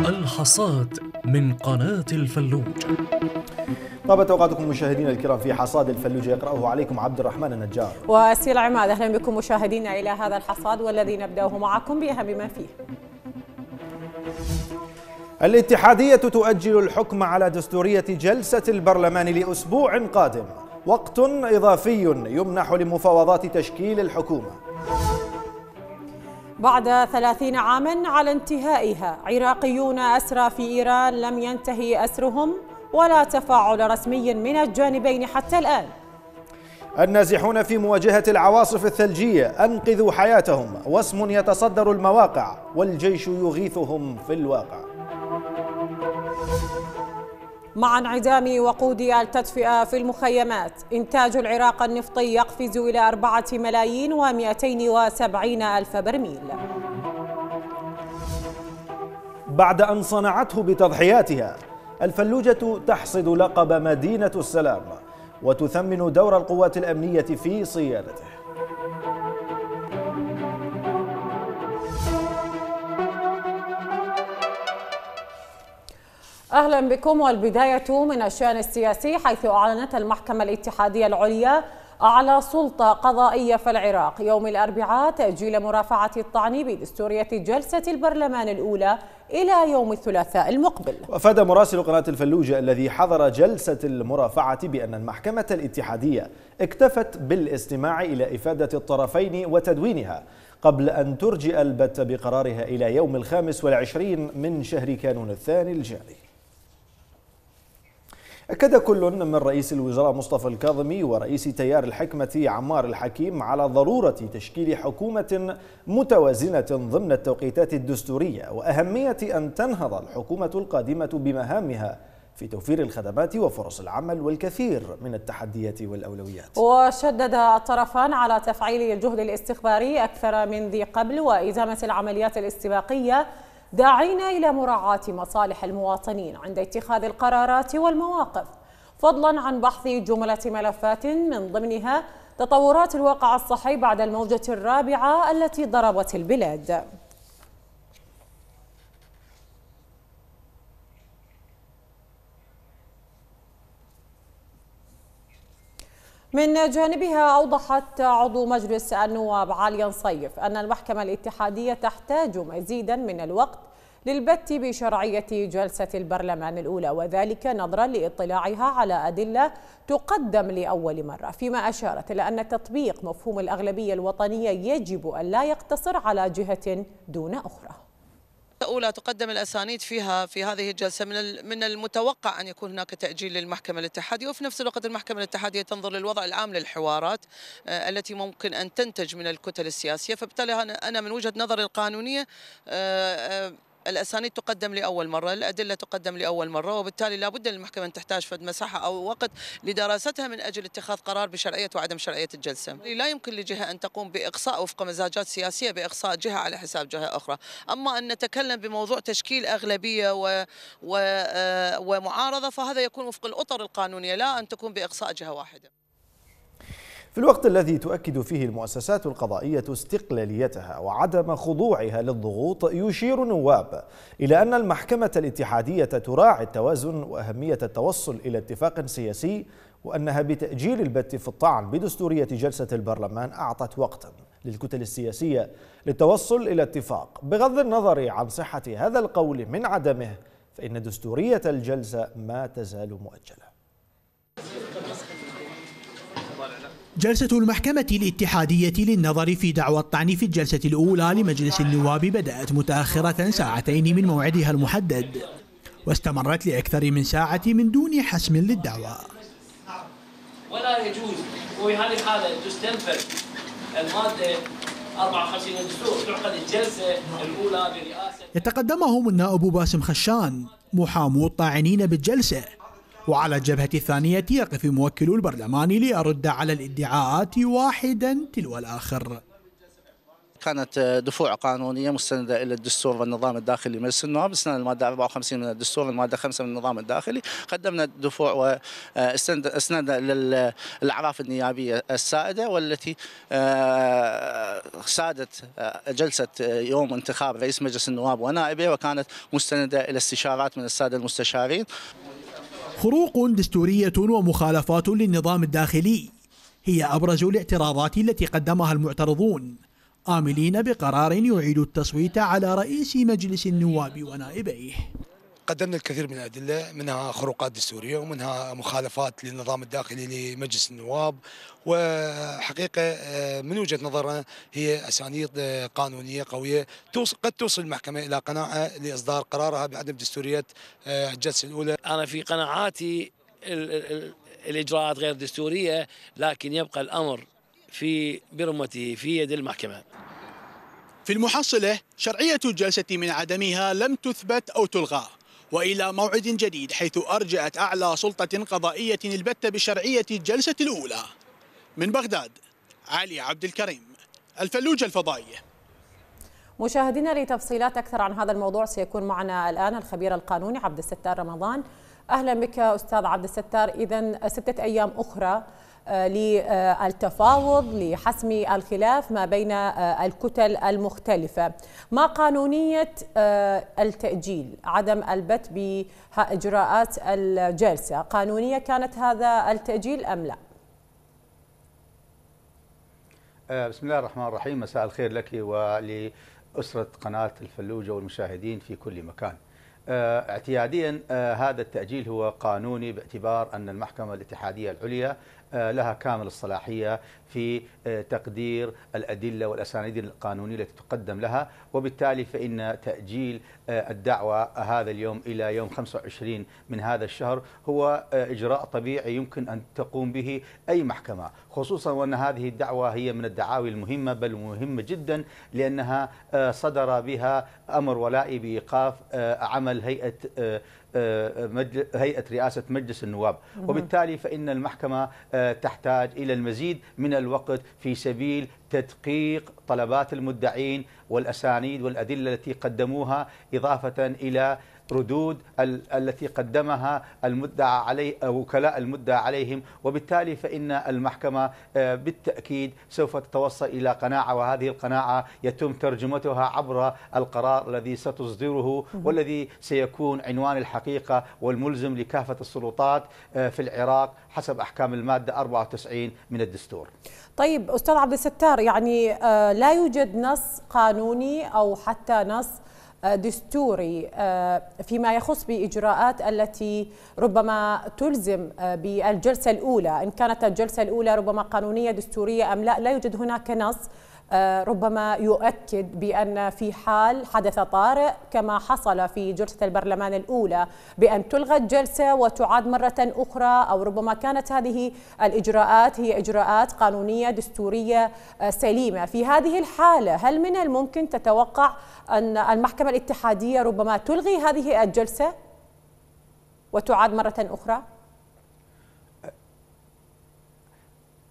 الحصاد من قناة الفلوج طابت اوقاتكم مشاهدينا الكرام في حصاد الفلوجه يقراه عليكم عبد الرحمن النجار واسيل عماد اهلا بكم مشاهدينا الى هذا الحصاد والذي نبداه معكم باهم ما فيه الاتحاديه تؤجل الحكم على دستوريه جلسه البرلمان لاسبوع قادم وقت اضافي يمنح لمفاوضات تشكيل الحكومه بعد ثلاثين عاما على انتهائها عراقيون أسرى في إيران لم ينتهي أسرهم ولا تفاعل رسمي من الجانبين حتى الآن النازحون في مواجهة العواصف الثلجية أنقذوا حياتهم واسم يتصدر المواقع والجيش يغيثهم في الواقع مع انعدام وقود التدفئة في المخيمات إنتاج العراق النفطي يقفز إلى أربعة ملايين ومئتين وسبعين ألف برميل بعد أن صنعته بتضحياتها الفلوجة تحصد لقب مدينة السلام وتثمن دور القوات الأمنية في صيانته أهلا بكم والبداية من الشأن السياسي حيث أعلنت المحكمة الاتحادية العليا أعلى سلطة قضائية في العراق يوم الأربعاء تأجيل مرافعة الطعن بدستورية جلسة البرلمان الأولى إلى يوم الثلاثاء المقبل وأفاد مراسل قناة الفلوجة الذي حضر جلسة المرافعة بأن المحكمة الاتحادية اكتفت بالاستماع إلى إفادة الطرفين وتدوينها قبل أن ترجئ البت بقرارها إلى يوم الخامس والعشرين من شهر كانون الثاني الجاري أكد كل من رئيس الوزراء مصطفى الكاظمي ورئيس تيار الحكمة عمار الحكيم على ضرورة تشكيل حكومة متوازنة ضمن التوقيتات الدستورية وأهمية أن تنهض الحكومة القادمة بمهامها في توفير الخدمات وفرص العمل والكثير من التحديات والأولويات وشدد الطرفان على تفعيل الجهد الاستخباري أكثر من ذي قبل وإزامة العمليات الاستباقية داعين إلى مراعاة مصالح المواطنين عند اتخاذ القرارات والمواقف فضلا عن بحث جملة ملفات من ضمنها تطورات الواقع الصحي بعد الموجة الرابعة التي ضربت البلاد من جانبها أوضحت عضو مجلس النواب عاليا صيف أن المحكمة الاتحادية تحتاج مزيدا من الوقت للبت بشرعية جلسة البرلمان الأولى وذلك نظرا لاطلاعها على أدلة تقدم لأول مرة فيما أشارت إلى أن تطبيق مفهوم الأغلبية الوطنية يجب أن لا يقتصر على جهة دون أخرى أولى تقدم الأسانيد فيها في هذه الجلسة من من المتوقع أن يكون هناك تأجيل للمحكمة الاتحادية وفي نفس الوقت المحكمة الاتحادية تنظر للوضع العام للحوارات آه، التي ممكن أن تنتج من الكتل السياسية فبالتالي أنا من وجهة نظري القانونية آه، آه، الاسانيد تقدم لاول مره، الادله تقدم لاول مره، وبالتالي لابد للمحكمه ان تحتاج فد مساحه او وقت لدراستها من اجل اتخاذ قرار بشرعيه وعدم شرعيه الجلسه. لا يمكن لجهه ان تقوم باقصاء وفق مزاجات سياسيه باقصاء جهه على حساب جهه اخرى، اما ان نتكلم بموضوع تشكيل اغلبيه و... و... آه، ومعارضه فهذا يكون وفق الاطر القانونيه لا ان تكون باقصاء جهه واحده. في الوقت الذي تؤكد فيه المؤسسات القضائية استقلاليتها وعدم خضوعها للضغوط يشير النواب إلى أن المحكمة الاتحادية تراعي التوازن وأهمية التوصل إلى اتفاق سياسي وأنها بتأجيل البت في الطعن بدستورية جلسة البرلمان أعطت وقتا للكتل السياسية للتوصل إلى اتفاق بغض النظر عن صحة هذا القول من عدمه فإن دستورية الجلسة ما تزال مؤجلة جلسة المحكمة الاتحادية للنظر في دعوى الطعن في الجلسة الأولى لمجلس النواب بدأت متأخرة ساعتين من موعدها المحدد واستمرت لأكثر من ساعة من دون حسم للدعوى ولا يجوز وفي هذه الحالة تستنفذ المادة 54 الدستور تعقد الجلسة الأولى برئاسة يتقدمهم النائب باسم خشان محامو الطاعنين بالجلسة وعلى الجبهة الثانية يقف موكل البرلمان ليرد على الادعاءات واحدا تلو الآخر كانت دفوع قانونيه مستنده الى الدستور والنظام الداخلي مجلس النواب استند الماده 54 من الدستور الماده 5 من النظام الداخلي قدمنا الدفوع واستندنا آه، الى آه، الاعراف النيابيه السائده والتي آه، سادت جلسه يوم انتخاب رئيس مجلس النواب ونائبه وكانت مستنده الى استشارات من الساده المستشارين خروق دستورية ومخالفات للنظام الداخلي هي أبرز الاعتراضات التي قدمها المعترضون آملين بقرار يعيد التصويت على رئيس مجلس النواب ونائبيه قدمنا الكثير من الادله منها خروقات دستوريه ومنها مخالفات للنظام الداخلي لمجلس النواب وحقيقه آه، من وجهه نظرنا هي اسانيد آه، قانونيه قويه قد توصل المحكمه الى قناعه لاصدار قرارها بعدم دستوريه آه، الجلسه الاولى. انا في قناعاتي الاجراءات غير دستوريه لكن يبقى الامر في برمته في يد المحكمه. في المحصلة شرعية الجلسة من عدمها لم تثبت أو تلغى وإلى موعد جديد حيث أرجأت أعلى سلطة قضائية البت بشرعية الجلسة الأولى من بغداد علي عبد الكريم الفلوجة الفضائية مشاهدينا لتفصيلات أكثر عن هذا الموضوع سيكون معنا الآن الخبير القانوني عبد الستار رمضان أهلا بك أستاذ عبد الستار إذا ستة أيام أخرى آه، للتفاوض لحسم الخلاف ما بين آه، الكتل المختلفة ما قانونية آه، التأجيل عدم البت بإجراءات الجلسة قانونية كانت هذا التأجيل أم لا؟ بسم الله الرحمن الرحيم مساء الخير لك ولأسرة قناة الفلوجة والمشاهدين في كل مكان اعتياديا هذا التأجيل هو قانوني باعتبار أن المحكمة الاتحادية العليا آه، لها كامل الصلاحية في آه، تقدير الأدلة والأسانيد القانونية التي تقدم لها وبالتالي فإن تأجيل آه، الدعوة هذا اليوم إلى يوم 25 من هذا الشهر هو إجراء طبيعي يمكن أن تقوم به أي محكمة خصوصا وأن هذه الدعوة هي من الدعاوي المهمة بل مهمة جدا لأنها صدر بها أمر ولائي بإيقاف عمل هيئة آه، هيئة رئاسة مجلس النواب وبالتالي فإن المحكمة آه، تحتاج إلى المزيد من الوقت في سبيل تدقيق طلبات المدعين والأسانيد والأدلة التي قدموها إضافة إلى ردود ال التي قدمها المدعى عليه وكلاء المدعى عليهم وبالتالي فإن المحكمة آه، بالتأكيد سوف تتوصل إلى قناعة وهذه القناعة يتم ترجمتها عبر القرار الذي ستصدره والذي سيكون عنوان الحقيقة والملزم لكافة السلطات آه، في العراق حسب أحكام المادة 94 من الدستور طيب أستاذ عبد الستار يعني آه، لا يوجد نص قانوني أو حتى نص آه، دستوري آه، فيما يخص بإجراءات التي ربما تلزم آه، بالجلسة الأولى إن كانت الجلسة الأولى ربما قانونية دستورية أم لا لا يوجد هناك نص آه، ربما يؤكد بأن في حال حدث طارئ كما حصل في جلسة البرلمان الأولى بأن تلغى الجلسة وتعاد مرة أخرى أو ربما كانت هذه الإجراءات هي إجراءات قانونية دستورية آه، سليمة في هذه الحالة هل من الممكن تتوقع أن المحكمة الاتحادية ربما تلغي هذه الجلسة وتعاد مرة أخرى؟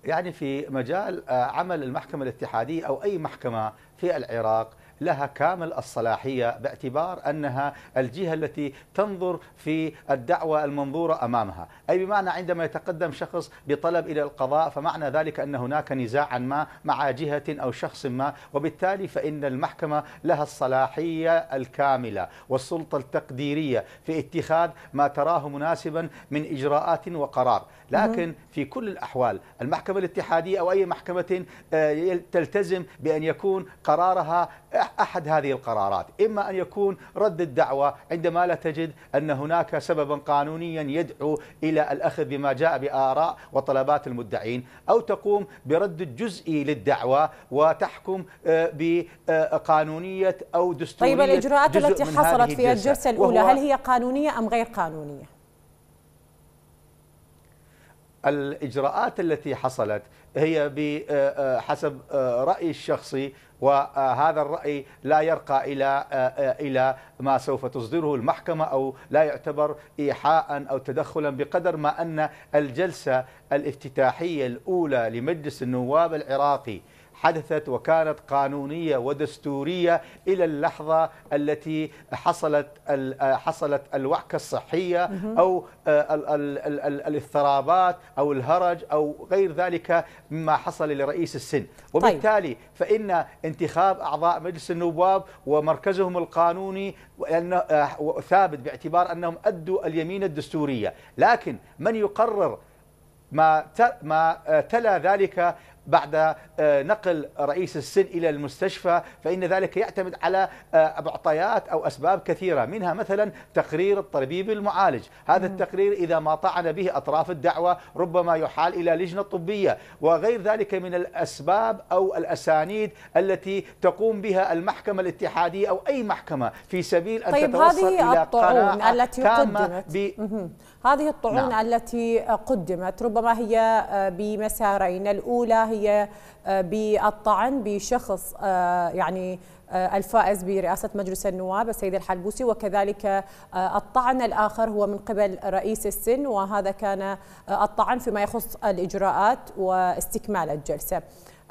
يعني في مجال آه، عمل المحكمة الاتحادية أو أي محكمة في العراق لها كامل الصلاحية باعتبار أنها الجهة التي تنظر في الدعوة المنظورة أمامها أي بمعنى عندما يتقدم شخص بطلب إلى القضاء فمعنى ذلك أن هناك نزاعا ما مع جهة أو شخص ما وبالتالي فإن المحكمة لها الصلاحية الكاملة والسلطة التقديرية في اتخاذ ما تراه مناسبا من إجراءات وقرار لكن في كل الأحوال المحكمة الاتحادية أو أي محكمة آه، تلتزم بأن يكون قرارها أحد هذه القرارات إما أن يكون رد الدعوة عندما لا تجد أن هناك سببا قانونيا يدعو إلى الأخذ بما جاء بآراء وطلبات المدعين أو تقوم برد الجزئي للدعوة وتحكم آه، بقانونية أو دستورية طيب الإجراءات التي حصلت في الجلسة الأولى هل هي قانونية أم غير قانونية؟ الإجراءات التي حصلت هي بحسب آه، آه، آه، رأيي الشخصي وهذا الرأي لا يرقى إلى إلى ما سوف تصدره المحكمة أو لا يعتبر إيحاء أو تدخلا بقدر ما أن الجلسة الافتتاحية الأولى لمجلس النواب العراقي حدثت وكانت قانونية ودستورية إلى اللحظة التي حصلت آه، حصلت الوعكة الصحية أو آه، الاضطرابات أو الهرج أو غير ذلك مما حصل لرئيس السن طيب. وبالتالي فإن انتخاب أعضاء مجلس النواب ومركزهم القانوني آه، ثابت باعتبار أنهم أدوا اليمين الدستورية لكن من يقرر ما ما تلا ذلك بعد آه، نقل رئيس السن إلى المستشفى فإن ذلك يعتمد على معطيات آه، أو أسباب كثيرة منها مثلا تقرير الطبيب المعالج هذا التقرير إذا ما طعن به أطراف الدعوة ربما يحال إلى لجنة طبية وغير ذلك من الأسباب أو الأسانيد التي تقوم بها المحكمة الاتحادية أو أي محكمة في سبيل أن طيب تتوصل إلى قناعة التي تامة هذه الطعون نعم. التي قدمت ربما هي آه، بمسارين الأولى هي آه، بالطعن بشخص آه، يعني الفائز برئاسة مجلس النواب السيد الحلبوسي وكذلك الطعن الآخر هو من قبل رئيس السن وهذا كان الطعن فيما يخص الإجراءات واستكمال الجلسة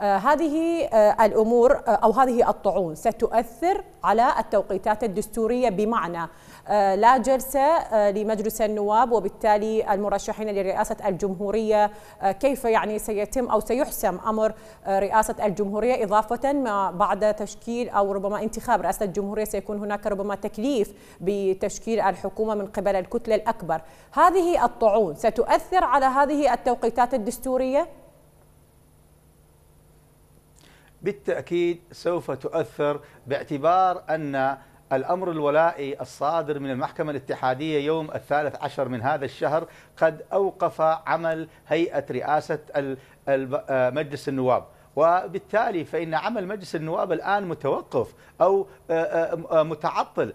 هذه الأمور أو هذه الطعون ستؤثر على التوقيتات الدستورية بمعنى آه، لا جلسة آه، لمجلس النواب وبالتالي المرشحين لرئاسة الجمهورية آه، كيف يعني سيتم أو سيحسم أمر رئاسة الجمهورية إضافة ما بعد تشكيل أو ربما انتخاب رئاسة الجمهورية سيكون هناك ربما تكليف بتشكيل الحكومة من قبل الكتلة الأكبر هذه الطعون ستؤثر على هذه التوقيتات الدستورية؟ بالتأكيد سوف تؤثر باعتبار أن الأمر الولائي الصادر من المحكمة الاتحادية يوم الثالث عشر من هذا الشهر قد أوقف عمل هيئة رئاسة مجلس النواب وبالتالي فإن عمل مجلس النواب الآن متوقف أو آه، آه، آه، متعطل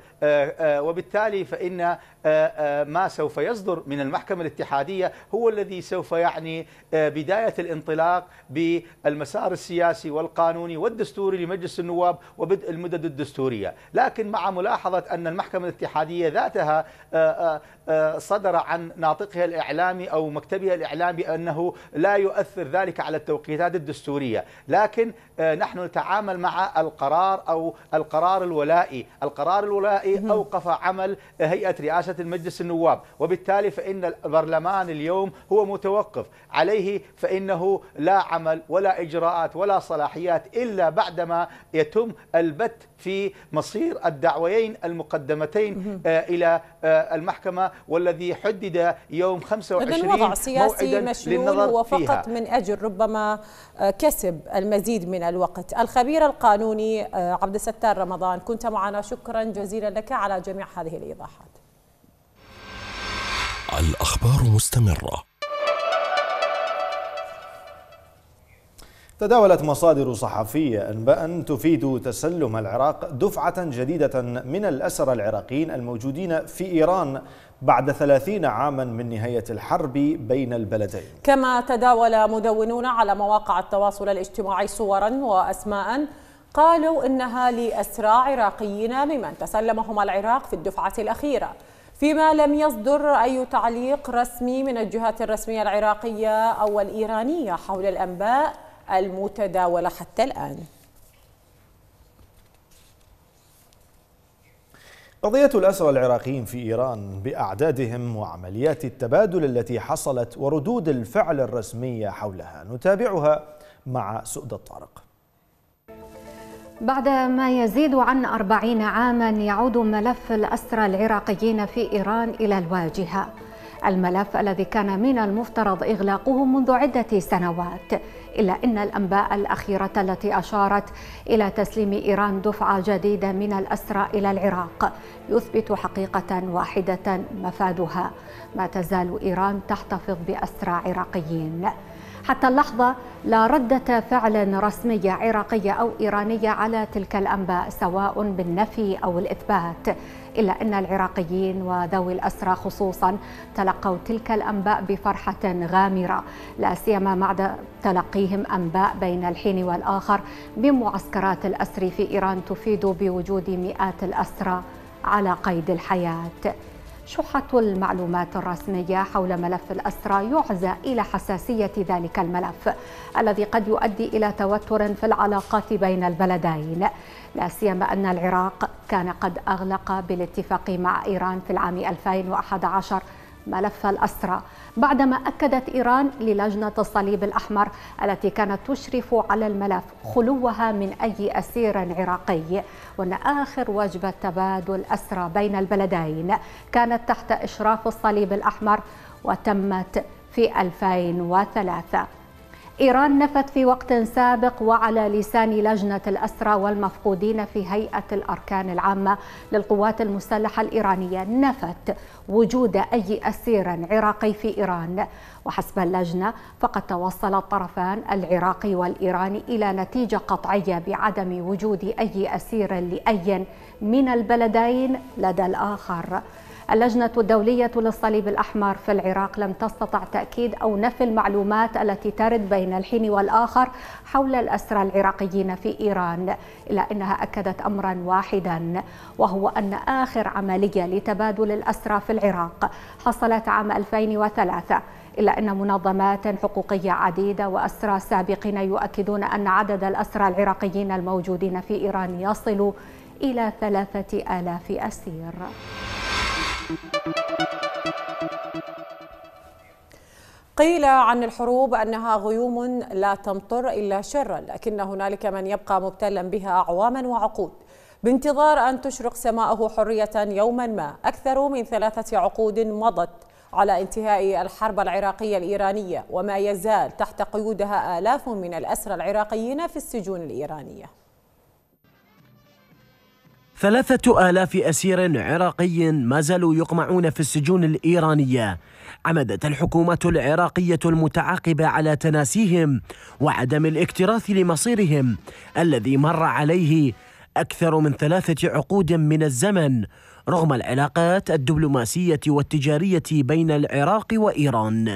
وبالتالي فإن آه، آه، ما سوف يصدر من المحكمة الاتحادية هو الذي سوف يعني آه، بداية الانطلاق بالمسار السياسي والقانوني والدستوري لمجلس النواب وبدء المدد الدستورية لكن مع ملاحظة أن المحكمة الاتحادية ذاتها صدر عن ناطقها الإعلامي أو مكتبها الإعلامي أنه لا يؤثر ذلك على التوقيتات الدستورية لكن نحن نتعامل مع القرار أو القرار الولائي القرار الولائي أوقف عمل هيئة رئاسة رئاسة المجلس النواب وبالتالي فإن البرلمان اليوم هو متوقف عليه فإنه لا عمل ولا إجراءات ولا صلاحيات إلا بعدما يتم البت في مصير الدعويين المقدمتين آه، إلى آه، المحكمة والذي حدد يوم 25 إذن سياسي مشلول وفقط من أجل ربما آه، كسب المزيد من الوقت الخبير القانوني عبد الستار رمضان كنت معنا شكرا جزيلا لك على جميع هذه الإيضاحات الأخبار مستمرة تداولت مصادر صحفية أنباء تفيد تسلم العراق دفعة جديدة من الأسرى العراقيين الموجودين في إيران بعد ثلاثين عاما من نهاية الحرب بين البلدين كما تداول مدونون على مواقع التواصل الاجتماعي صورا وأسماء قالوا إنها لأسرى عراقيين ممن تسلمهم العراق في الدفعة الأخيرة فيما لم يصدر أي تعليق رسمي من الجهات الرسمية العراقية أو الإيرانية حول الأنباء المتداولة حتى الآن قضية الأسرى العراقيين في إيران بأعدادهم وعمليات التبادل التي حصلت وردود الفعل الرسمية حولها نتابعها مع سؤد الطارق بعد ما يزيد عن أربعين عاما يعود ملف الأسرى العراقيين في إيران إلى الواجهة الملف الذي كان من المفترض إغلاقه منذ عدة سنوات إلا أن الأنباء الأخيرة التي أشارت إلى تسليم إيران دفعة جديدة من الأسرى إلى العراق يثبت حقيقة واحدة مفادها ما تزال إيران تحتفظ بأسرى عراقيين حتى اللحظة لا ردة فعل رسمية عراقية أو إيرانية على تلك الأنباء سواء بالنفي أو الإثبات إلا أن العراقيين وذوي الأسرى خصوصا تلقوا تلك الأنباء بفرحة غامرة لا سيما بعد تلقيهم أنباء بين الحين والآخر بمعسكرات الأسر في إيران تفيد بوجود مئات الأسرى على قيد الحياه شحة المعلومات الرسمية حول ملف الأسرى يعزى إلى حساسية ذلك الملف الذي قد يؤدي إلى توتر في العلاقات بين البلدين لا سيما أن العراق كان قد أغلق بالاتفاق مع إيران في العام 2011 ملف الأسرى بعدما أكدت إيران للجنة الصليب الأحمر التي كانت تشرف على الملف خلوها من أي أسير عراقي وأن آخر وجبة تبادل أسرى بين البلدين كانت تحت إشراف الصليب الأحمر وتمت في 2003 إيران نفت في وقت سابق وعلى لسان لجنة الأسرى والمفقودين في هيئة الأركان العامة للقوات المسلحة الإيرانية نفت وجود أي أسير عراقي في إيران وحسب اللجنة فقد توصل الطرفان العراقي والإيراني إلى نتيجة قطعية بعدم وجود أي أسير لأي من البلدين لدى الآخر اللجنة الدولية للصليب الأحمر في العراق لم تستطع تأكيد أو نفي المعلومات التي ترد بين الحين والآخر حول الأسرى العراقيين في إيران إلا أنها أكدت أمرا واحدا وهو أن آخر عملية لتبادل الأسرى في العراق حصلت عام 2003 إلا أن منظمات حقوقية عديدة وأسرى سابقين يؤكدون أن عدد الأسرى العراقيين الموجودين في إيران يصل إلى ثلاثة آلاف أسير قيل عن الحروب انها غيوم لا تمطر الا شرا لكن هنالك من يبقى مبتلا بها اعواما وعقود بانتظار ان تشرق سماءه حريه يوما ما اكثر من ثلاثه عقود مضت على انتهاء الحرب العراقيه الايرانيه وما يزال تحت قيودها الاف من الاسرى العراقيين في السجون الايرانيه ثلاثة آلاف أسير عراقي ما زالوا يقمعون في السجون الإيرانية عمدت الحكومة العراقية المتعاقبة على تناسيهم وعدم الاكتراث لمصيرهم الذي مر عليه أكثر من ثلاثة عقود من الزمن رغم العلاقات الدبلوماسية والتجارية بين العراق وإيران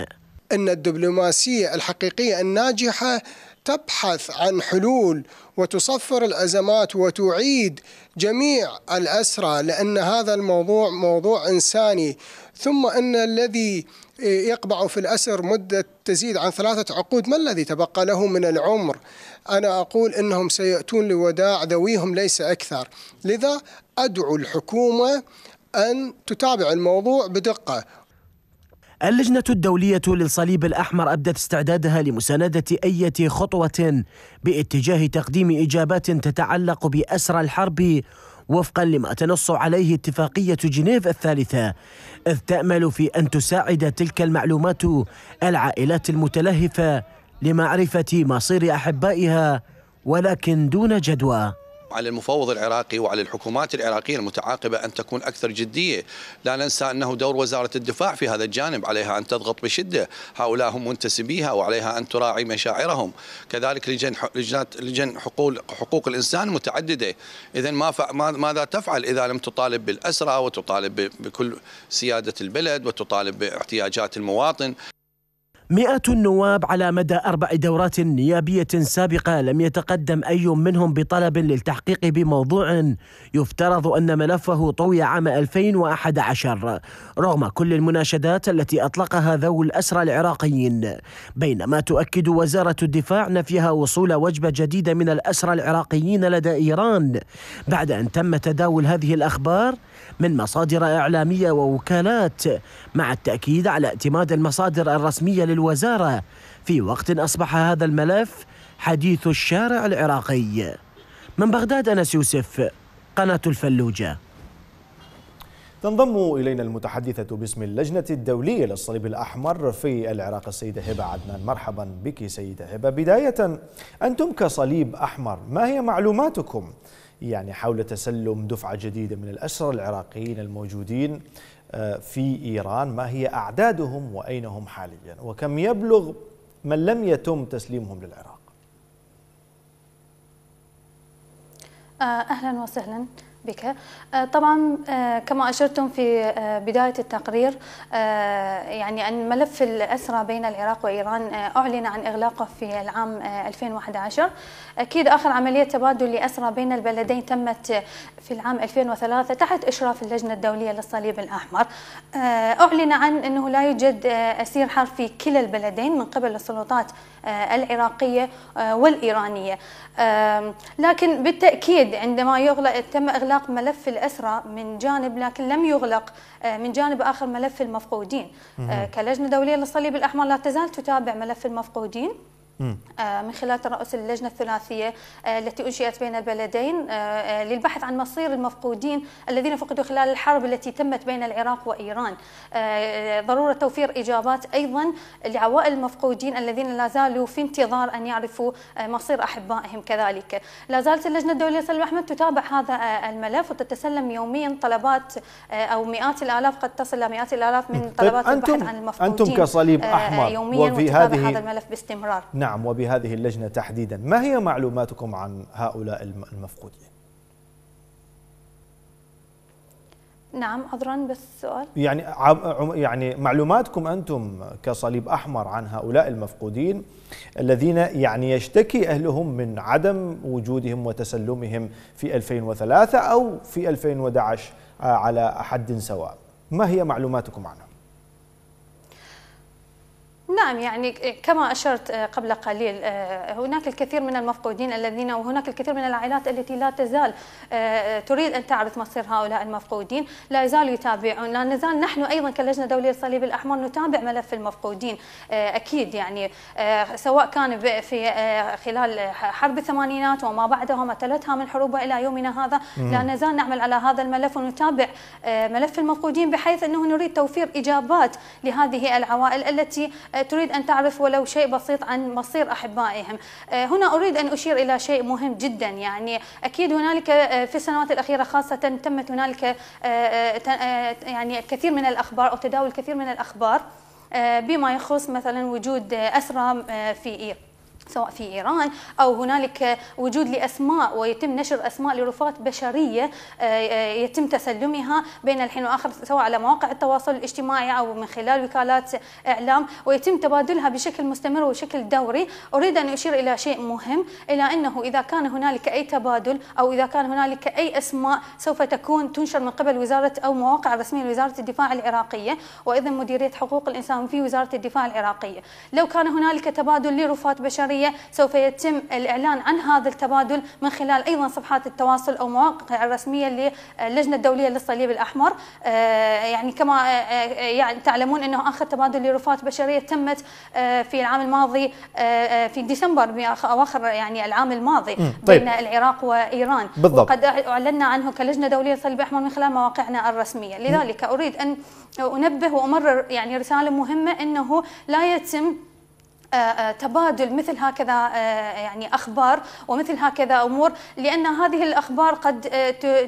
ان الدبلوماسيه الحقيقيه الناجحه تبحث عن حلول وتصفر الأزمات وتعيد جميع الأسرى لأن هذا الموضوع موضوع إنساني ثم أن الذي يقبع في الأسر مدة تزيد عن ثلاثة عقود ما الذي تبقى له من العمر أنا أقول أنهم سيأتون لوداع ذويهم ليس أكثر لذا أدعو الحكومة أن تتابع الموضوع بدقة اللجنة الدولية للصليب الأحمر أبدت استعدادها لمساندة أي خطوة باتجاه تقديم إجابات تتعلق بأسرى الحرب وفقا لما تنص عليه اتفاقية جنيف الثالثة إذ تأمل في أن تساعد تلك المعلومات العائلات المتلهفة لمعرفة مصير أحبائها ولكن دون جدوى على المفوض العراقي وعلى الحكومات العراقيه المتعاقبه ان تكون اكثر جديه، لا ننسى انه دور وزاره الدفاع في هذا الجانب عليها ان تضغط بشده، هؤلاء هم منتسبيها وعليها ان تراعي مشاعرهم، كذلك لجن لجنات لجن حقوق حقوق الانسان متعدده، اذا ما ماذا تفعل اذا لم تطالب بالاسرى وتطالب بكل سياده البلد وتطالب باحتياجات المواطن؟ مئة النواب على مدى أربع دورات نيابية سابقة لم يتقدم أي منهم بطلب للتحقيق بموضوع يفترض أن ملفه طوي عام 2011 رغم كل المناشدات التي أطلقها ذو الأسرى العراقيين بينما تؤكد وزارة الدفاع نفيها وصول وجبة جديدة من الأسرى العراقيين لدى إيران بعد أن تم تداول هذه الأخبار من مصادر إعلامية ووكالات مع التأكيد على اعتماد المصادر الرسمية للوزارة في وقت أصبح هذا الملف حديث الشارع العراقي من بغداد أنس يوسف قناة الفلوجة تنضم إلينا المتحدثة باسم اللجنة الدولية للصليب الأحمر في العراق السيدة هبة عدنان مرحبا بك سيدة هبة بداية أنتم كصليب أحمر ما هي معلوماتكم يعني حول تسلم دفعة جديدة من الأسرى العراقيين الموجودين آه، في إيران ما هي أعدادهم وأين هم حاليا وكم يبلغ من لم يتم تسليمهم للعراق آه، أهلا وسهلا بك آه، طبعا آه، كما أشرتم في آه، بداية التقرير يعني أن ملف الأسرى بين العراق وإيران أعلن عن إغلاقه في العام 2011 أكيد آخر عملية تبادل لأسرى بين البلدين تمت في العام 2003 تحت إشراف اللجنة الدولية للصليب الأحمر آه، أعلن عن أنه لا يوجد آه، أسير حرب في كلا البلدين من قبل السلطات آه، العراقية والإيرانية لكن بالتأكيد عندما يغلق تم إغلاق ملف الأسرة من جانب لكن لم يغلق من جانب آخر ملف المفقودين كلجنة دولية للصليب الأحمر لا تزال تتابع ملف المفقودين آه، من خلال ترأس اللجنة الثلاثية آه، التي أنشئت بين البلدين آه، للبحث عن مصير المفقودين الذين فقدوا خلال الحرب التي تمت بين العراق وإيران ضرورة توفير إجابات أيضا لعوائل المفقودين الذين لا زالوا في انتظار أن يعرفوا مصير أحبائهم كذلك لا زالت اللجنة الدولية صلى أحمد تتابع هذا الملف وتتسلم يوميا طلبات أو مئات الآلاف قد تصل مئات الآلاف من طيب، طلبات البحث عن المفقودين أنتم كصليب أحمر يوميا وفي هذه هذا الملف باستمرار نعم. نعم وبهذه اللجنة تحديدا ما هي معلوماتكم عن هؤلاء المفقودين نعم عذرا بالسؤال يعني يعني معلوماتكم انتم كصليب احمر عن هؤلاء المفقودين الذين يعني يشتكي اهلهم من عدم وجودهم وتسلمهم في 2003 او في 2011 آه، على حد سواء ما هي معلوماتكم عنهم نعم يعني كما أشرت آه، قبل قليل آه، هناك الكثير من المفقودين الذين وهناك الكثير من العائلات التي لا تزال آه، تريد أن تعرف مصير هؤلاء المفقودين لا يزالوا يتابعون لا نزال نحن أيضا كلجنة دولية الصليب الأحمر نتابع ملف المفقودين أكيد يعني سواء كان في خلال حرب الثمانينات وما بعدها وما تلتها من حروب إلى يومنا هذا لا نزال نعمل على هذا الملف ونتابع ملف المفقودين بحيث أنه نريد توفير إجابات لهذه العوائل التي تريد أن تعرف ولو شيء بسيط عن مصير أحبائهم آه، هنا أريد أن أشير إلى شيء مهم جدا يعني أكيد هنالك آه، في السنوات الأخيرة خاصة تمت هنالك آه، يعني الكثير من الأخبار أو تداول الكثير من الأخبار بما يخص مثلا وجود أسرى في إير سواء في ايران او هنالك وجود لاسماء ويتم نشر اسماء لرفات بشريه آه، آه، يتم تسلمها بين الحين واخر سواء على مواقع التواصل الاجتماعي او من خلال وكالات اعلام ويتم تبادلها بشكل مستمر وبشكل دوري، اريد ان اشير الى شيء مهم الى انه اذا كان هنالك اي تبادل او اذا كان هنالك اي اسماء سوف تكون تنشر من قبل وزاره او مواقع رسميه لوزاره الدفاع العراقيه وايضا مديريه حقوق الانسان في وزاره الدفاع العراقيه، لو كان هنالك تبادل لرفات بشريه القضية سوف يتم الإعلان عن هذا التبادل من خلال أيضا صفحات التواصل أو مواقع الرسمية للجنة الدولية للصليب الأحمر آه، يعني كما آه، آه، يعني تعلمون أنه آخر تبادل لرفات بشرية تمت في العام الماضي في ديسمبر بأواخر يعني العام الماضي بين طيب. العراق وإيران بالضبط. وقد أعلنا عنه كلجنة دولية للصليب الأحمر من خلال مواقعنا الرسمية لذلك أريد أن أنبه وأمرر يعني رسالة مهمة أنه لا يتم آه، آه، تبادل مثل هكذا آه، يعني اخبار ومثل هكذا امور لان هذه الاخبار قد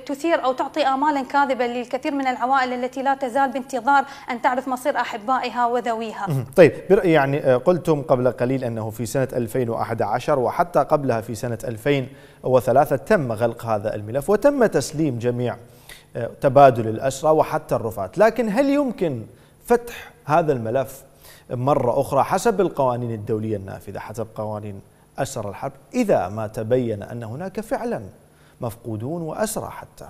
تثير او تعطي امالا كاذبه للكثير من العوائل التي لا تزال بانتظار ان تعرف مصير احبائها وذويها. طيب يعني قلتم قبل قليل انه في سنه 2011 وحتى قبلها في سنه 2003 تم غلق هذا الملف وتم تسليم جميع تبادل الاسرى وحتى الرفات، لكن هل يمكن فتح هذا الملف مرة أخرى حسب القوانين الدولية النافذة حسب قوانين أسر الحرب إذا ما تبين أن هناك فعلا مفقودون وأسرى حتى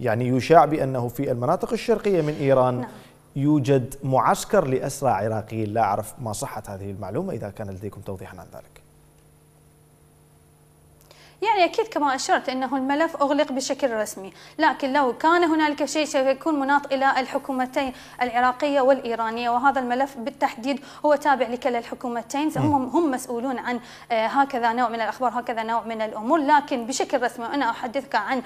يعني يشاع بأنه في المناطق الشرقية من إيران نعم. يوجد معسكر لأسرى عراقيين لا أعرف ما صحة هذه المعلومة إذا كان لديكم توضيحا عن ذلك يعني أكيد كما أشرت أنه الملف أغلق بشكل رسمي لكن لو كان هنالك شيء سيكون مناط إلى الحكومتين العراقية والإيرانية وهذا الملف بالتحديد هو تابع لكلا الحكومتين هم, هم مسؤولون عن آه، هكذا نوع من الأخبار هكذا نوع من الأمور لكن بشكل رسمي وانا أحدثك عن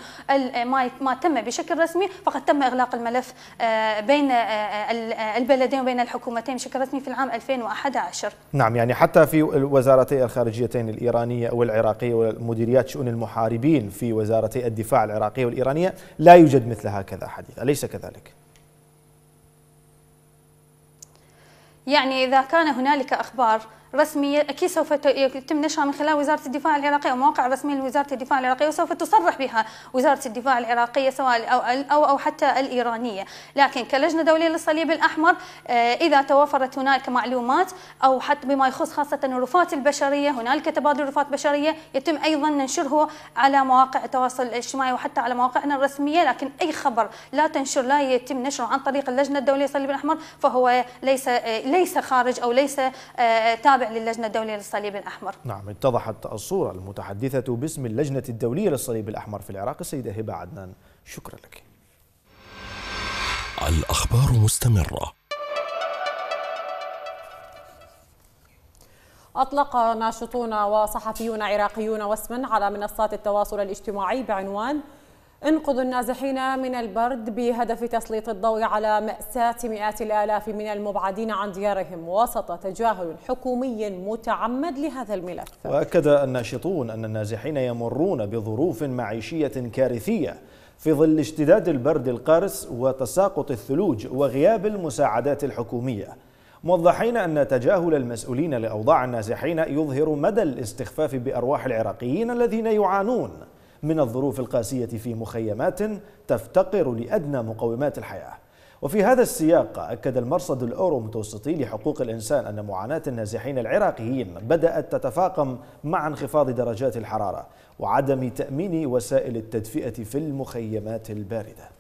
ما تم بشكل رسمي فقد تم إغلاق الملف آه، بين آه، البلدين وبين الحكومتين بشكل رسمي في العام 2011 نعم يعني حتى في وزارتي الخارجيتين الإيرانية والعراقية والمديريات وزيرة شؤون المحاربين في وزارتي الدفاع العراقية والإيرانية لا يوجد مثل هكذا حديث أليس كذلك؟ يعني إذا كان هنالك أخبار رسمية أكيد سوف يتم نشرها من خلال وزارة الدفاع العراقية أو رسمية لوزارة الدفاع العراقية وسوف تصرح بها وزارة الدفاع العراقية سواء أو أو, أو حتى الإيرانية لكن كلجنة دولية للصليب الأحمر آه، إذا توفرت هنالك معلومات أو حتى بما يخص خاصة الرفات البشرية هنالك تبادل رفات بشرية يتم أيضا ننشره على مواقع التواصل الاجتماعي وحتى على مواقعنا الرسمية لكن أي خبر لا تنشر لا يتم نشره عن طريق اللجنة الدولية للصليب الأحمر فهو ليس آه، ليس خارج أو ليس آه، تابع التابع للجنة الدولية للصليب الأحمر نعم اتضحت الصورة المتحدثة باسم اللجنة الدولية للصليب الأحمر في العراق السيدة هبة عدنان شكرا لك الأخبار مستمرة أطلق ناشطون وصحفيون عراقيون واسما على منصات التواصل الاجتماعي بعنوان انقذوا النازحين من البرد بهدف تسليط الضوء على مأساة مئات الآلاف من المبعدين عن ديارهم وسط تجاهل حكومي متعمد لهذا الملف وأكد الناشطون أن النازحين يمرون بظروف معيشية كارثية في ظل اشتداد البرد القارس وتساقط الثلوج وغياب المساعدات الحكومية موضحين أن تجاهل المسؤولين لأوضاع النازحين يظهر مدى الاستخفاف بأرواح العراقيين الذين يعانون من الظروف القاسية في مخيمات تفتقر لأدنى مقومات الحياة وفي هذا السياق أكد المرصد الأورو متوسطي لحقوق الإنسان أن معاناة النازحين العراقيين بدأت تتفاقم مع انخفاض درجات الحرارة وعدم تأمين وسائل التدفئة في المخيمات الباردة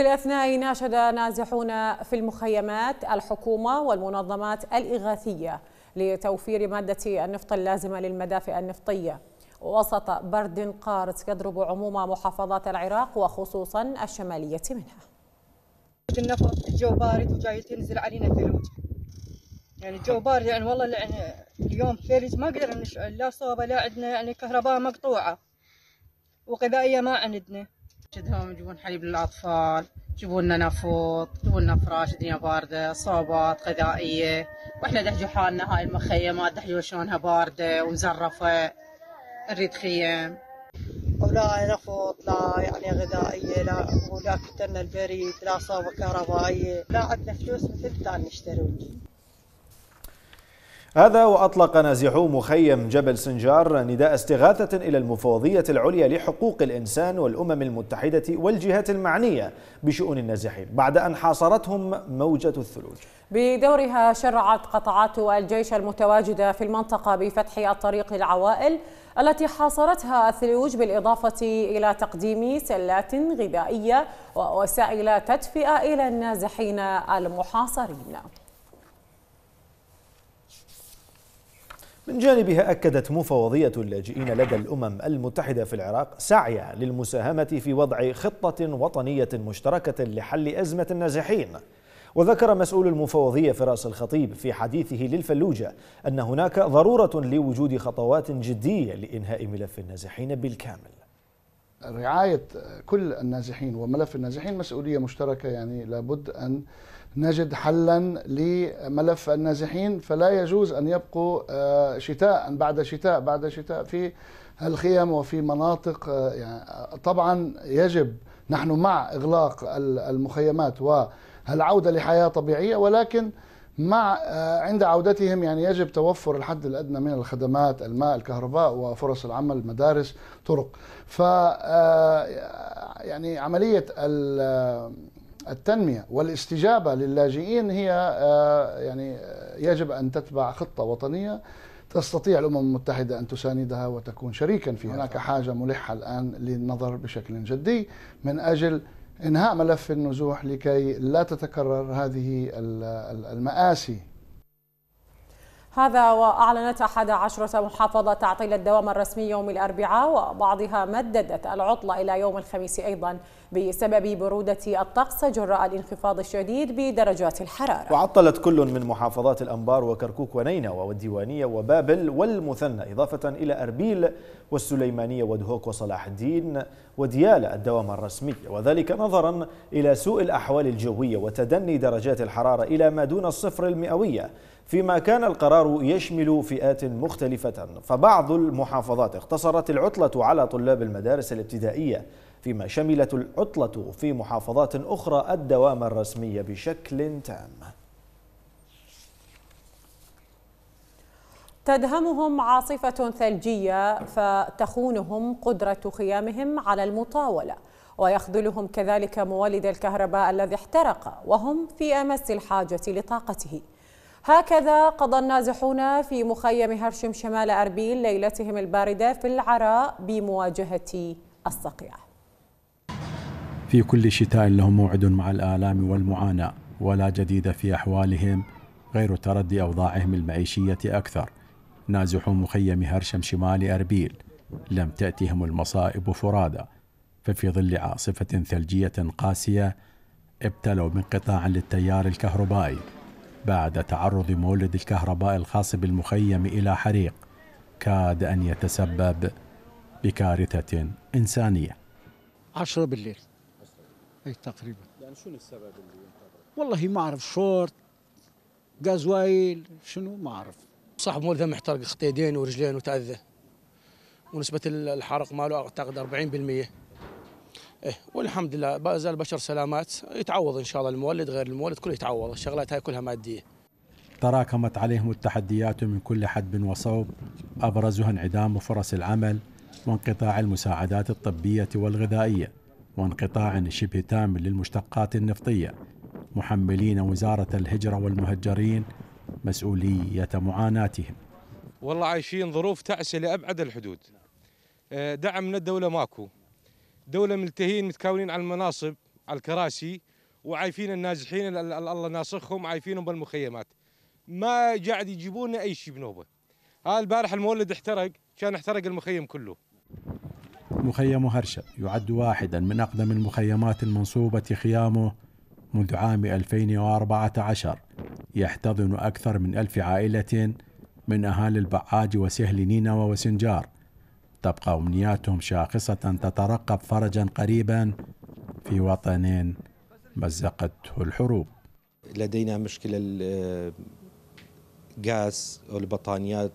في الأثناء ناشد نازحون في المخيمات الحكومة والمنظمات الإغاثية لتوفير مادة النفط اللازمة للمدافئ النفطية وسط برد قارس يضرب عموم محافظات العراق وخصوصا الشمالية منها النفط الجو بارد وجاي تنزل علينا ثلوج يعني الجو بارد يعني والله يعني اليوم ثلج ما قدرنا لا صوبة لا عندنا يعني كهرباء مقطوعة وغذائية ما عندنا شدهم يجيبون حليب للاطفال يجيبون لنا نفوط يجيبون لنا فراش الدنيا بارده صوبات غذائيه واحنا دحجو حالنا هاي المخيمات دحجو شلونها بارده ومزرفه نريد خيم ولا نفط لا يعني غذائيه لا ولا كترنا البريد لا صوبه كهربائيه لا عندنا فلوس مثل ثاني نشتري هذا وأطلق نازحو مخيم جبل سنجار نداء استغاثة إلى المفوضية العليا لحقوق الإنسان والأمم المتحدة والجهات المعنية بشؤون النازحين بعد أن حاصرتهم موجة الثلوج بدورها شرعت قطعات الجيش المتواجدة في المنطقة بفتح الطريق للعوائل التي حاصرتها الثلوج بالإضافة إلى تقديم سلات غذائية ووسائل تدفئة إلى النازحين المحاصرين من جانبها أكدت مفوضية اللاجئين لدى الأمم المتحدة في العراق سعيها للمساهمة في وضع خطة وطنية مشتركة لحل أزمة النازحين وذكر مسؤول المفوضية فراس الخطيب في حديثه للفلوجة أن هناك ضرورة لوجود خطوات جدية لإنهاء ملف النازحين بالكامل رعاية كل النازحين وملف النازحين مسؤولية مشتركة يعني لابد أن نجد حلا لملف النازحين فلا يجوز أن يبقوا آه، شتاء بعد شتاء بعد شتاء في الخيم وفي مناطق آه، يعني آه، طبعا يجب نحن مع إغلاق المخيمات والعودة لحياة طبيعية ولكن مع عند عودتهم يعني يجب توفر الحد الادنى من الخدمات الماء الكهرباء وفرص العمل المدارس طرق ف يعني عمليه التنمية والاستجابة للاجئين هي آه، يعني آه، يجب أن تتبع خطة وطنية تستطيع الامم المتحده ان تساندها وتكون شريكا فيها هناك نعم. حاجه ملحه الان للنظر بشكل جدي من اجل انهاء ملف النزوح لكي لا تتكرر هذه المآسي هذا وأعلنت 11 محافظة تعطيل الدوام الرسمي يوم الأربعاء وبعضها مددت العطلة إلى يوم الخميس أيضا بسبب برودة الطقس جراء الانخفاض الشديد بدرجات الحرارة وعطلت كل من محافظات الأنبار وكركوك ونينوى والديوانية وبابل والمثنى إضافة إلى أربيل والسليمانية ودهوك وصلاح الدين وديالة الدوام الرسمي وذلك نظرا إلى سوء الأحوال الجوية وتدني درجات الحرارة إلى ما دون الصفر المئوية فيما كان القرار يشمل فئات مختلفة فبعض المحافظات اقتصرت العطلة على طلاب المدارس الابتدائية فيما شملت العطلة في محافظات أخرى الدوام الرسمي بشكل تام تدهمهم عاصفة ثلجية فتخونهم قدرة خيامهم على المطاولة ويخذلهم كذلك مولد الكهرباء الذي احترق وهم في أمس الحاجة لطاقته هكذا قضى النازحون في مخيم هرشم شمال أربيل ليلتهم الباردة في العراء بمواجهة الصقيع في كل شتاء لهم موعد مع الآلام والمعاناة ولا جديد في أحوالهم غير تردي أوضاعهم المعيشية أكثر نازحو مخيم هرشم شمال أربيل لم تأتهم المصائب فرادى ففي ظل عاصفة ثلجية قاسية ابتلوا بانقطاع للتيار الكهربائي بعد تعرض مولد الكهرباء الخاص بالمخيم إلى حريق كاد أن يتسبب بكارثة إنسانية عشرة بالليل أي تقريبا يعني شنو السبب اللي والله ما أعرف شورت قازوايل شنو ما أعرف صاحب مولده محترق خط ورجلين وتأذى ونسبة الحرق ماله أعتقد 40% إيه والحمد لله بازال بشر سلامات يتعوض ان شاء الله المولد غير المولد كله يتعوض الشغلات هاي كلها ماديه تراكمت عليهم التحديات من كل حدب وصوب ابرزها انعدام فرص العمل وانقطاع المساعدات الطبيه والغذائيه وانقطاع شبه تام للمشتقات النفطيه محملين وزاره الهجره والمهجرين مسؤوليه معاناتهم والله عايشين ظروف تعسه لابعد الحدود إيه، دعم من الدوله ماكو دولة ملتهين متكونين على المناصب على الكراسي وعايفين النازحين الله ناسخهم عايفينهم بالمخيمات ما قاعد يجيبون اي شيء بنوبه هذا البارح المولد احترق كان احترق المخيم كله مخيم هرشة يعد واحدا من أقدم المخيمات المنصوبة خيامه منذ عام 2014 يحتضن أكثر من ألف عائلة من أهالي البعاج وسهل نينوى وسنجار تبقى أمنياتهم شاخصة تترقب فرجا قريبا في وطن مزقته الحروب لدينا مشكلة الغاز والبطانيات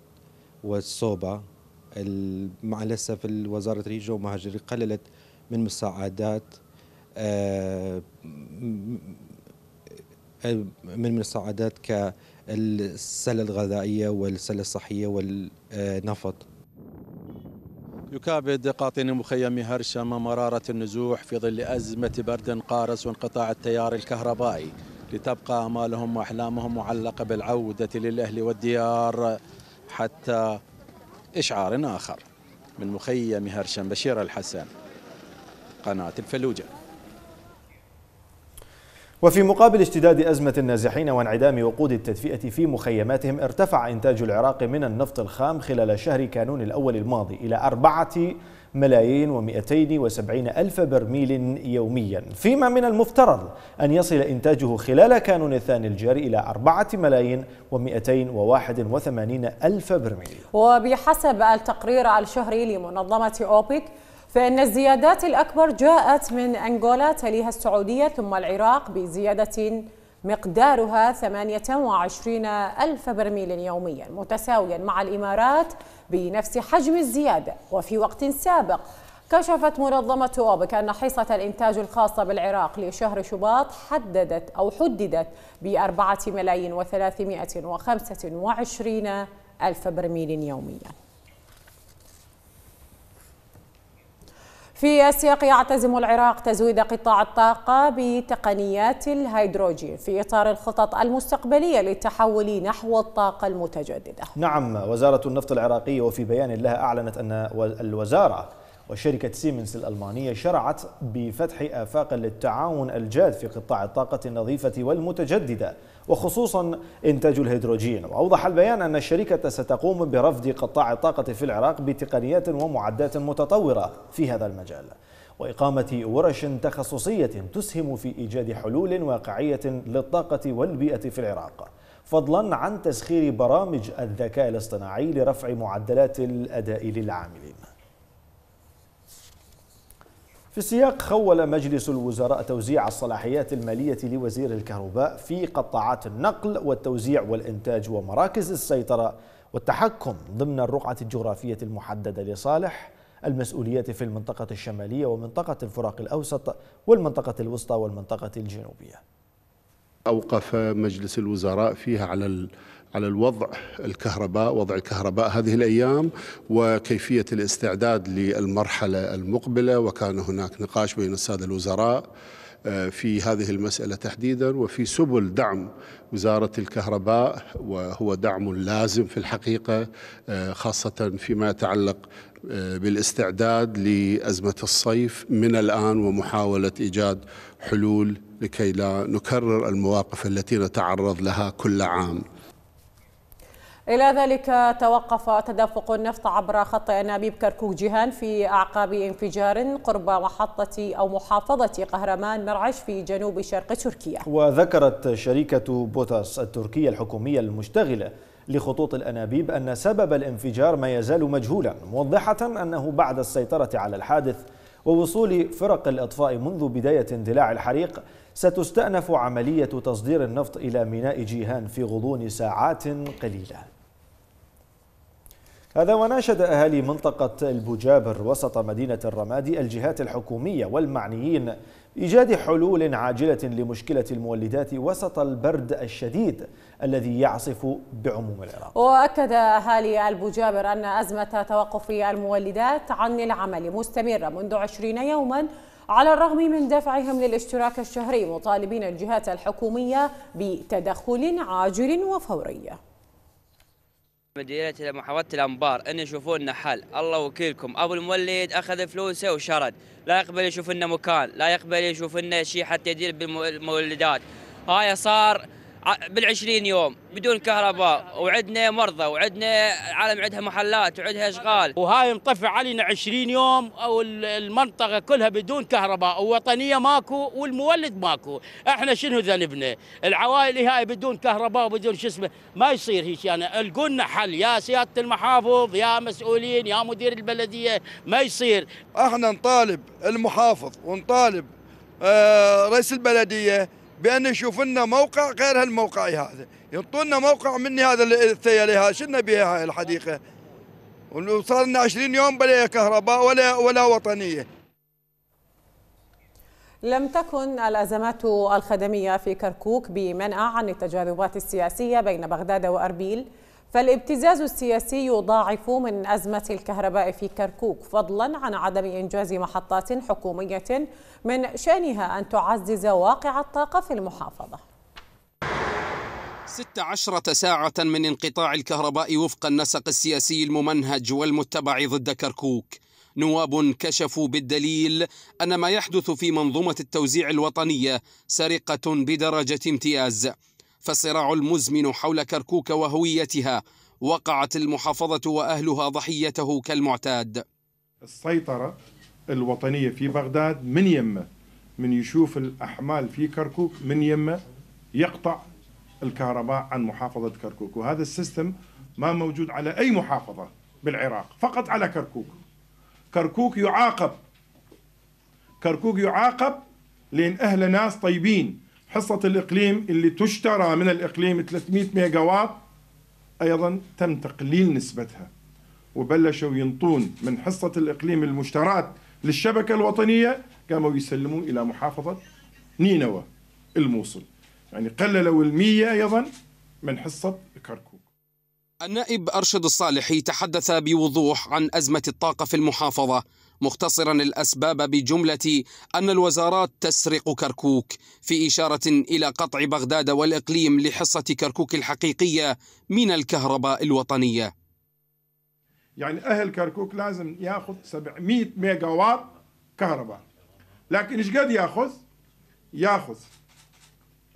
والصوبة مع الأسف وزارة الهجرة والمهاجرين قللت من مساعدات آه، من مساعدات كالسلة الغذائية والسلة الصحية والنفط يكابد قاطن مخيم هرشم مرارة النزوح في ظل أزمة برد قارس وانقطاع التيار الكهربائي لتبقى آمالهم وأحلامهم معلقة بالعودة للأهل والديار حتى إشعار آخر من مخيم هرشم بشير الحسن قناة الفلوجة وفي مقابل اشتداد أزمة النازحين وانعدام وقود التدفئة في مخيماتهم ارتفع إنتاج العراق من النفط الخام خلال شهر كانون الأول الماضي إلى أربعة ملايين ومئتين وسبعين ألف برميل يوميا فيما من المفترض أن يصل إنتاجه خلال كانون الثاني الجاري إلى أربعة ملايين ومئتين وواحد وثمانين ألف برميل وبحسب التقرير الشهري لمنظمة أوبك فإن الزيادات الأكبر جاءت من أنغولا تليها السعودية ثم العراق بزيادة مقدارها 28 ألف برميل يوميا متساويا مع الإمارات بنفس حجم الزيادة وفي وقت سابق كشفت منظمة أوبك أن حصة الإنتاج الخاصة بالعراق لشهر شباط حددت أو حددت بأربعة ملايين وثلاثمائة وخمسة وعشرين ألف برميل يومياً في السياق يعتزم العراق تزويد قطاع الطاقة بتقنيات الهيدروجين في إطار الخطط المستقبلية للتحول نحو الطاقة المتجددة نعم وزارة النفط العراقية وفي بيان لها أعلنت أن الوزارة وشركة سيمنز الألمانية شرعت بفتح آفاق للتعاون الجاد في قطاع الطاقة النظيفة والمتجددة وخصوصا إنتاج الهيدروجين وأوضح البيان أن الشركة ستقوم برفد قطاع الطاقة في العراق بتقنيات ومعدات متطورة في هذا المجال وإقامة ورش تخصصية تسهم في إيجاد حلول واقعية للطاقة والبيئة في العراق فضلا عن تسخير برامج الذكاء الاصطناعي لرفع معدلات الأداء للعاملين في سياق خول مجلس الوزراء توزيع الصلاحيات المالية لوزير الكهرباء في قطاعات النقل والتوزيع والإنتاج ومراكز السيطرة والتحكم ضمن الرقعة الجغرافية المحددة لصالح المسؤوليات في المنطقة الشمالية ومنطقة الفرق الأوسط والمنطقة الوسطى والمنطقة الجنوبية أوقف مجلس الوزراء فيها على على الوضع الكهرباء وضع الكهرباء هذه الأيام وكيفية الاستعداد للمرحلة المقبلة وكان هناك نقاش بين السادة الوزراء آه، في هذه المسألة تحديدا وفي سبل دعم وزارة الكهرباء وهو دعم لازم في الحقيقة آه، خاصة فيما يتعلق آه، بالاستعداد لأزمة الصيف من الآن ومحاولة إيجاد حلول لكي لا نكرر المواقف التي نتعرض لها كل عام إلى ذلك توقف تدفق النفط عبر خط أنابيب كركوك جيهان في أعقاب انفجار قرب محطة أو محافظة قهرمان مرعش في جنوب شرق تركيا وذكرت شركة بوتاس التركية الحكومية المشتغلة لخطوط الأنابيب أن سبب الانفجار ما يزال مجهولا موضحة أنه بعد السيطرة على الحادث ووصول فرق الإطفاء منذ بداية اندلاع الحريق ستستأنف عملية تصدير النفط إلى ميناء جيهان في غضون ساعات قليلة هذا وناشد أهالي منطقة البجابر وسط مدينة الرمادي الجهات الحكومية والمعنيين بإيجاد حلول عاجلة لمشكلة المولدات وسط البرد الشديد الذي يعصف بعموم العراق وأكد أهالي البجابر أن أزمة توقف المولدات عن العمل مستمرة منذ عشرين يوماً على الرغم من دفعهم للاشتراك الشهري مطالبين الجهات الحكومية بتدخل عاجل وفوري مديرية محافظة الأنبار أن يشوفونا حل الله وكيلكم أبو المولد أخذ فلوسه وشرد لا يقبل يشوف لنا مكان لا يقبل يشوف لنا شيء حتى يدير بالمولدات هاي صار بال20 يوم بدون كهرباء وعندنا مرضى وعندنا عالم عندها محلات وعندها اشغال وهاي مطفي علينا 20 يوم او المنطقه كلها بدون كهرباء ووطنيه ماكو والمولد ماكو احنا شنو ذنبنا العوائل هاي بدون كهرباء وبدون شو اسمه ما يصير هيك يعني القلنا حل يا سياده المحافظ يا مسؤولين يا مدير البلديه ما يصير احنا نطالب المحافظ ونطالب آه، رئيس البلديه بان يشوف لنا موقع غير هالموقع هذا يعطونا موقع مني هذا اللي هذا شنو بها هاي الحديقه وصار لنا 20 يوم بلا كهرباء ولا ولا وطنيه لم تكن الأزمات الخدمية في كركوك بمنأى عن التجاذبات السياسية بين بغداد وأربيل فالابتزاز السياسي يضاعف من أزمة الكهرباء في كركوك فضلا عن عدم إنجاز محطات حكومية من شأنها أن تعزز واقع الطاقة في المحافظة 16 ساعة من انقطاع الكهرباء وفق النسق السياسي الممنهج والمتبع ضد كركوك نواب كشفوا بالدليل أن ما يحدث في منظومة التوزيع الوطنية سرقة بدرجة امتياز فالصراع المزمن حول كركوك وهويتها وقعت المحافظة وأهلها ضحيته كالمعتاد السيطرة الوطنية في بغداد من يمه من يشوف الأحمال في كركوك من يمه يقطع الكهرباء عن محافظة كركوك وهذا السيستم ما موجود على أي محافظة بالعراق فقط على كركوك كركوك يعاقب كركوك يعاقب لأن أهل ناس طيبين حصة الإقليم اللي تشترى من الإقليم 300 ميجا وات أيضا تم تقليل نسبتها وبلشوا ينطون من حصة الإقليم المشترات للشبكة الوطنية قاموا يسلمون إلى محافظة نينوى الموصل يعني قللوا المية أيضا من حصة كركوك النائب أرشد الصالحي تحدث بوضوح عن أزمة الطاقة في المحافظة مختصرا الأسباب بجملة أن الوزارات تسرق كركوك في إشارة إلى قطع بغداد والإقليم لحصة كركوك الحقيقية من الكهرباء الوطنية يعني أهل كركوك لازم يأخذ 700 ميجا وات كهرباء لكن إيش قد يأخذ؟ يأخذ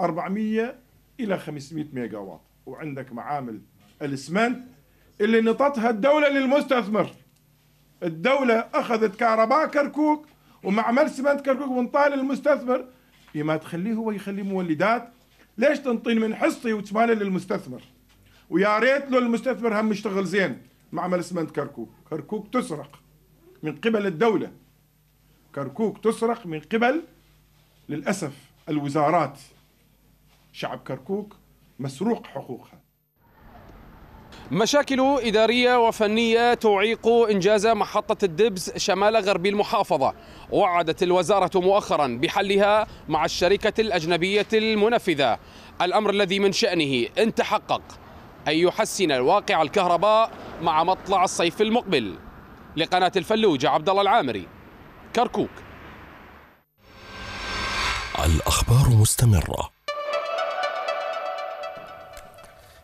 400 إلى 500 ميجا وات وعندك معامل الاسمنت اللي نطتها الدولة للمستثمر الدولة أخذت كهرباء كركوك ومعمل سمنت كركوك من طال المستثمر بما إيه تخليه هو يخلي مولدات ليش تنطين من حصي وتمالي للمستثمر ويا ريت له المستثمر هم يشتغل زين معمل سمنت كركوك كركوك تسرق من قبل الدولة كركوك تسرق من قبل للأسف الوزارات شعب كركوك مسروق حقوقها مشاكل إدارية وفنية تعيق إنجاز محطة الدبس شمال غربي المحافظة وعدت الوزارة مؤخرا بحلها مع الشركة الأجنبية المنفذة الأمر الذي من شأنه إن تحقق أن يحسن الواقع الكهرباء مع مطلع الصيف المقبل لقناة الفلوجة عبد الله العامري كركوك الأخبار مستمرة